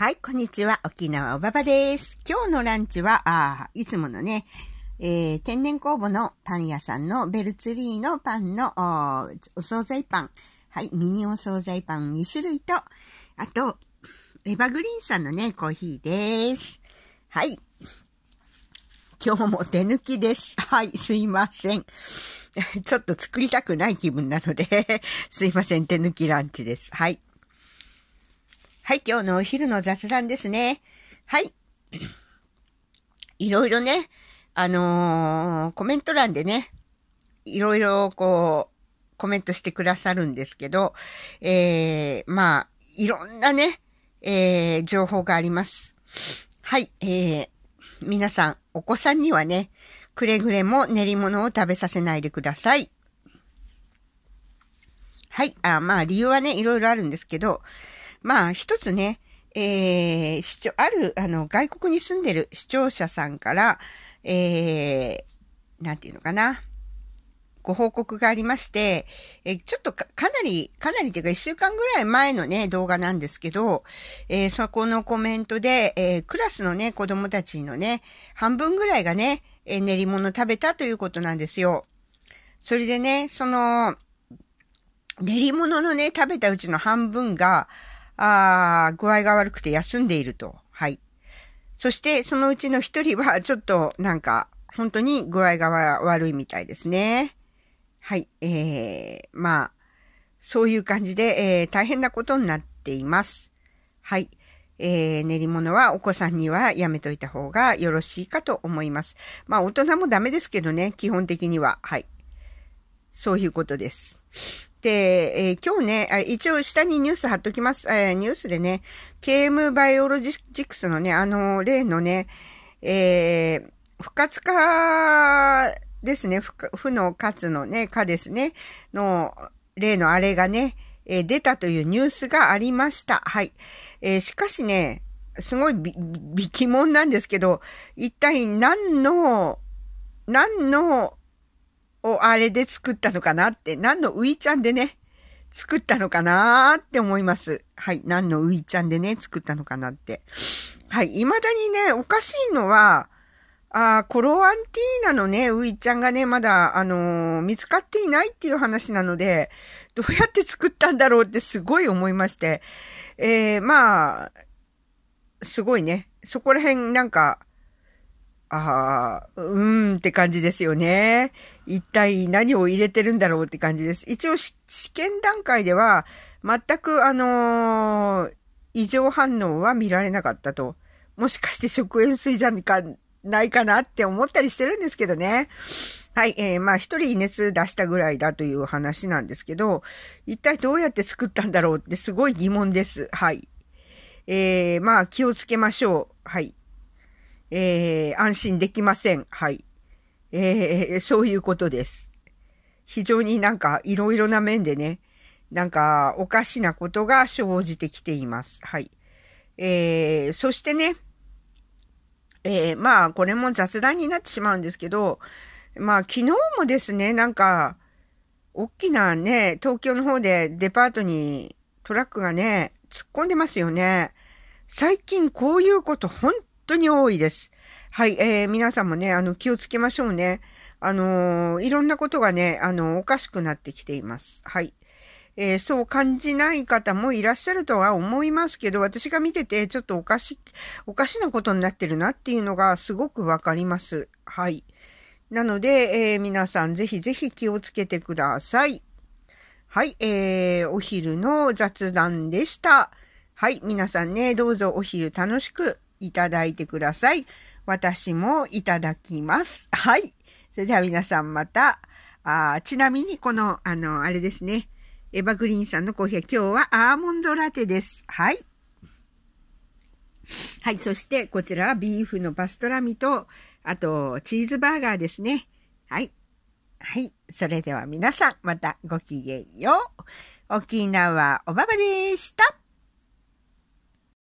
はい、こんにちは。沖縄おばばです。今日のランチは、あいつものね、えー、天然酵母のパン屋さんのベルツリーのパンのお惣菜パン。はい、ミニお惣菜パン2種類と、あと、エバグリーンさんのね、コーヒーです。はい。今日も手抜きです。はい、すいません。ちょっと作りたくない気分なので すいません、手抜きランチです。はい。はい、今日のお昼の雑談ですね。はい。いろいろね、あのー、コメント欄でね、いろいろこう、コメントしてくださるんですけど、えー、まあ、いろんなね、えー、情報があります。はい、えー、皆さん、お子さんにはね、くれぐれも練り物を食べさせないでください。はい、あまあ、理由はね、いろいろあるんですけど、まあ、一つね、えー、視聴、ある、あの、外国に住んでる視聴者さんから、えー、なんていうのかな。ご報告がありまして、えちょっとかなり、かなりというか一週間ぐらい前のね、動画なんですけど、えー、そこのコメントで、えー、クラスのね、子供たちのね、半分ぐらいがね、えー、練り物食べたということなんですよ。それでね、その、練り物のね、食べたうちの半分が、ああ、具合が悪くて休んでいると。はい。そして、そのうちの一人は、ちょっと、なんか、本当に具合が悪いみたいですね。はい。えー、まあ、そういう感じで、えー、大変なことになっています。はい。えー、練り物はお子さんにはやめといた方がよろしいかと思います。まあ、大人もダメですけどね、基本的には。はい。そういうことです。で、えー、今日ね、一応下にニュース貼っときます。えー、ニュースでね、KM バイオロジックスのね、あの、例のね、えー、不活化ですね、不不の活のね、化ですね、の、例のあれがね、えー、出たというニュースがありました。はい。えー、しかしね、すごいび、び、疑問なんですけど、一体何の、何のあれで作ったのかなって、何のういちゃんでね、作ったのかなって思います。はい。何のういちゃんでね、作ったのかなって。はい。未だにね、おかしいのは、あコロアンティーナのね、ういちゃんがね、まだ、あのー、見つかっていないっていう話なので、どうやって作ったんだろうってすごい思いまして、えー、まあ、すごいね。そこら辺なんか、ああ、うーんって感じですよね。一体何を入れてるんだろうって感じです。一応試験段階では全くあのー、異常反応は見られなかったと。もしかして食塩水じゃないかなって思ったりしてるんですけどね。はい、えー、まあ一人熱出したぐらいだという話なんですけど、一体どうやって作ったんだろうってすごい疑問です。はい。えー、まあ気をつけましょう。はい。えー、安心できません。はい。えー、そういうことです。非常になんかいろいろな面でね、なんかおかしなことが生じてきています。はい。えー、そしてね、えー、まあこれも雑談になってしまうんですけど、まあ昨日もですね、なんか、大きなね、東京の方でデパートにトラックがね、突っ込んでますよね。最近こういうこと本当に多いです。はい、えー、皆さんもね、あの、気をつけましょうね。あのー、いろんなことがね、あのー、おかしくなってきています。はい。えー、そう感じない方もいらっしゃるとは思いますけど、私が見ててちょっとおかし、おかしなことになってるなっていうのがすごくわかります。はい。なので、えー、皆さんぜひぜひ気をつけてください。はい、えー、お昼の雑談でした。はい、皆さんね、どうぞお昼楽しくいただいてください。私もいただきます。はい。それでは皆さんまた。あちなみに、この、あの、あれですね。エバグリーンさんのコーヒー今日はアーモンドラテです。はい。はい。そして、こちらはビーフのパストラミと、あと、チーズバーガーですね。はい。はい。それでは皆さん、またごきげんよう。沖縄おばばでした。